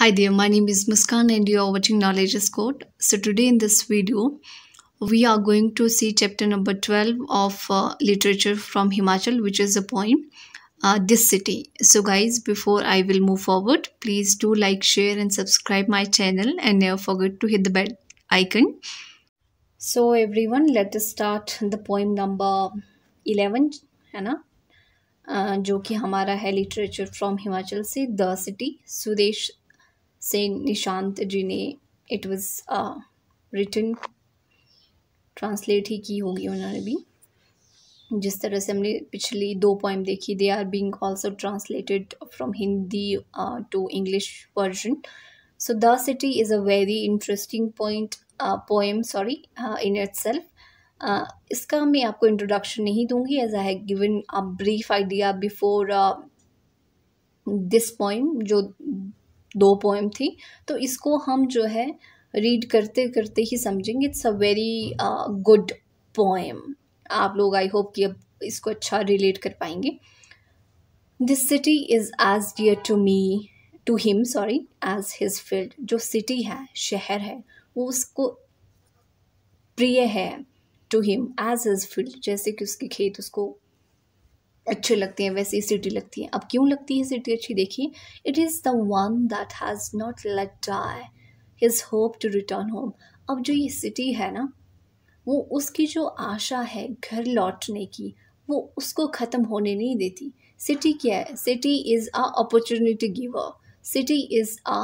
Hi there, my name is Muskan and you are watching Knowledge is Code. So today in this video, we are going to see chapter number 12 of uh, literature from Himachal, which is a poem, uh, This City. So guys, before I will move forward, please do like, share and subscribe my channel and never forget to hit the bell icon. So everyone, let us start the poem number 11, है ना? Uh, जो कि हमारा है from Himachal Himachal the city Sudesh से निशांत जी ने it was uh, translate ही की होगी उन्होंने भी जिस तरह से हमने पिछली दो पॉइंट देखी they are being also translated from Hindi to English version so the city is a very interesting point poem sorry in itself इसका मैं आपको इंट्रोडक्शन नहीं दूंगी as I have given a brief idea before this poem जो दो poem थी तो इसको हम जो है रीड करते करते ही समझेंगे it's a very good poem आप लोग आई होप कि अब इसको अच्छा रिलेट कर पाएंगे this city is as dear to me to him sorry as his field जो सिटी है शहर है वो उसको प्रिय है to him as his field जैसे कि उसके खेत उसको अच्छे लगते हैं वैसे ही सिटी लगती है अब क्यों लगती है सिटी अच्छी देखिए it is the one that has not let die his hope to return home अब जो ये सिटी है ना वो उसकी जो आशा है घर लौटने की वो उसको ख़त्म होने नहीं देती सिटी क्या है city is a opportunity giver city is a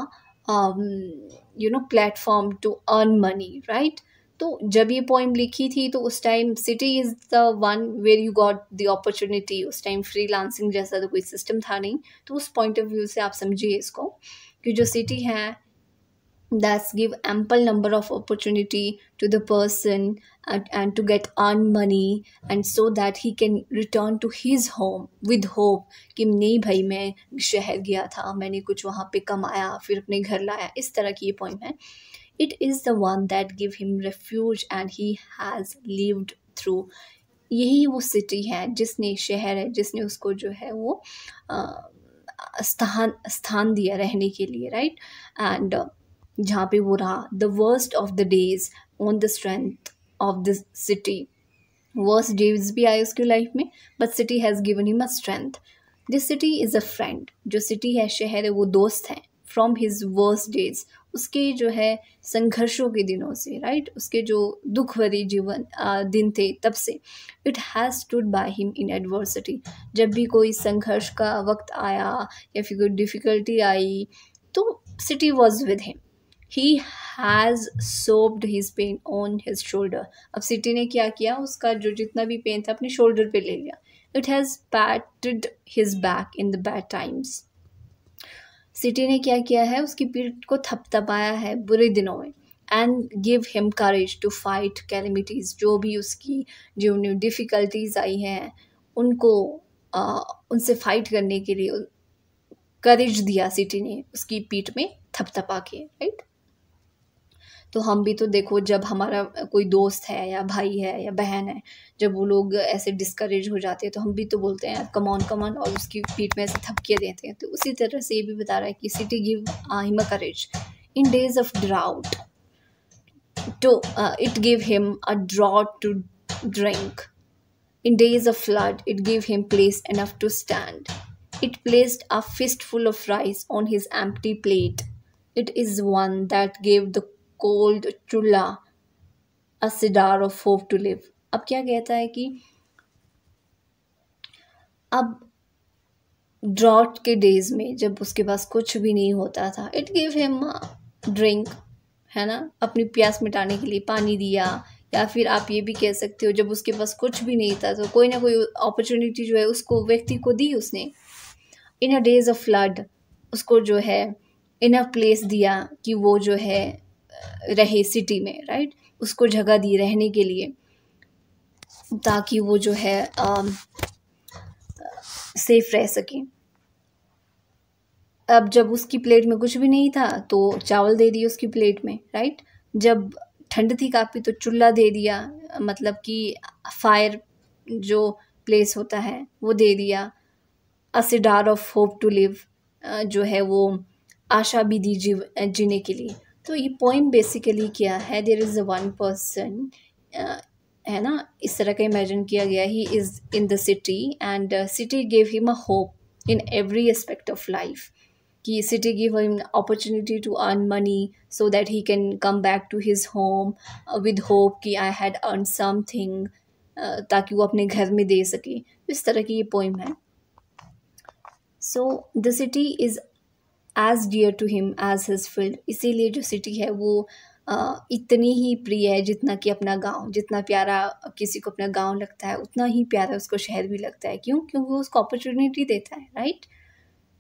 you know platform to earn money right तो जब ये पोइम लिखी थी तो उस time city is the one where you got the opportunity उस टाइम फ्री लांसिंग जैसा तो कोई सिस्टम था नहीं तो उस पॉइंट ऑफ व्यू से आप समझिए इसको कि जो सिटी है that's give ample number of opportunity to the person and to get earn money and so that he can return to his home with hope कि नहीं भाई मैं शहर गया था मैंने कुछ वहाँ पे कमाया फिर अपने घर लाया इस तरह की ये पॉइंट है It is the one that give him refuge and he has lived through. यही वो सिटी है जिसने शहर है जिसने उसको जो है वो स्थान स्थान दिया रहने के लिए राइट एंड जहाँ पे वो रहा the worst of the days on the strength of the city worst days भी आए उसकी लाइफ में but city has given him a strength this city is a friend जो सिटी है शहर है वो दोस्त हैं फ्रॉम हिज वर्स्ट डेज उसके जो है संघर्षों के दिनों से राइट उसके जो दुख भरी जीवन आ, दिन थे तब से it has stood by him in adversity जब भी कोई संघर्ष का वक्त आया या फिर कोई डिफ़िकल्टी आई तो city was with him he has sopped his pain on his shoulder अब सिटी ने क्या किया उसका जो जितना भी पेन था अपने शोल्डर पे ले लिया it has patted his back in the bad times city ने क्या किया है उसकी पीठ को थपथपाया है बुरे दिनों में and give him courage to fight calamities जो भी उसकी जो डिफ़िकल्टीज़ आई हैं उनको आ, उनसे फाइट करने के लिए करेज दिया सिटी ने उसकी पीठ में थपथपा के राइट तो हम भी तो देखो जब हमारा कोई दोस्त है या भाई है या बहन है जब वो लोग ऐसे डिस्करेज हो जाते हैं तो हम भी तो बोलते हैं कमॉन कमॉन और उसकी पीठ में ऐसे थपके देते हैं तो उसी तरह से ये भी बता रहा है कि city give him a courage in days of drought to it give him a draught to drink in days of flood it give him place enough to stand it placed a fistful of rice on his empty plate it is one that give the cold chulla, a cedar of hope to live अब क्या कहता है कि अब drought के days में जब उसके पास कुछ भी नहीं होता था इट गिव हिम ड्रिंक है ना अपनी प्यास मिटाने के लिए पानी दिया या फिर आप ये भी कह सकते हो जब उसके पास कुछ भी नहीं था तो कोई ना कोई अपॉर्चुनिटी जो है उसको व्यक्ति को दी उसने in a days of flood उसको जो है इन अ प्लेस दिया कि वो जो है रहे सिटी में राइट उसको जगह दी रहने के लिए ताकि वो जो है सेफ um, रह सकें अब जब उसकी प्लेट में कुछ भी नहीं था तो चावल दे दिए उसकी प्लेट में राइट जब ठंड थी काफ़ी तो चूल्हा दे दिया मतलब कि फायर जो प्लेस होता है वो दे दिया असिडार ऑफ होप टू लिव जो है वो आशा भी दी जीव जीने के लिए तो ये पोइम बेसिकली क्या है there is a one person है ना इस तरह का इमेजिन किया गया he is in the city and city give him a hope in every aspect of life कि city give him opportunity to earn money so that he can come back to his home with hope कि I had earn something ताकि वो अपने घर में दे सके तो इस तरह की ये पोइम है so the city is as dear to him as his field इसीलिए जो सिटी है वो इतनी ही प्रिय है जितना कि अपना गांव जितना प्यारा किसी को अपना गांव लगता है उतना ही प्यारा उसको शहर भी लगता है क्यों क्योंकि वो उसको अपॉर्चुनिटी देता है राइट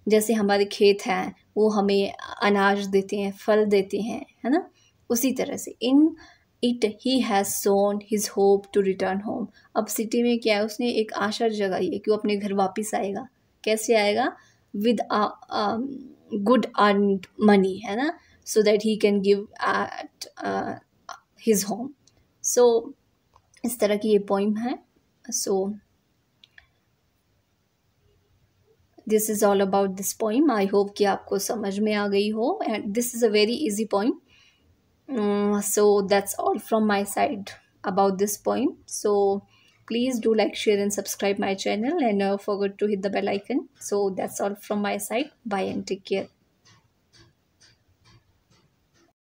जैसे हमारे खेत हैं वो हमें अनाज देते हैं फल देते हैं है ना उसी तरह से in it he has sown his hope to return home अब सिटी में क्या है उसने एक आशा जगाई है कि वो अपने घर वापस आएगा कैसे आएगा विद गुड अर्न मनी है ना so that he can give at his home so इस तरह की ये पोइम है so this is all about this poem I hope कि आपको समझ में आ गई हो and this is a very easy poem so that's all from my side about this poem so please do like share and subscribe my channel and uh, forget to hit the bell icon so that's all from my side bye and take care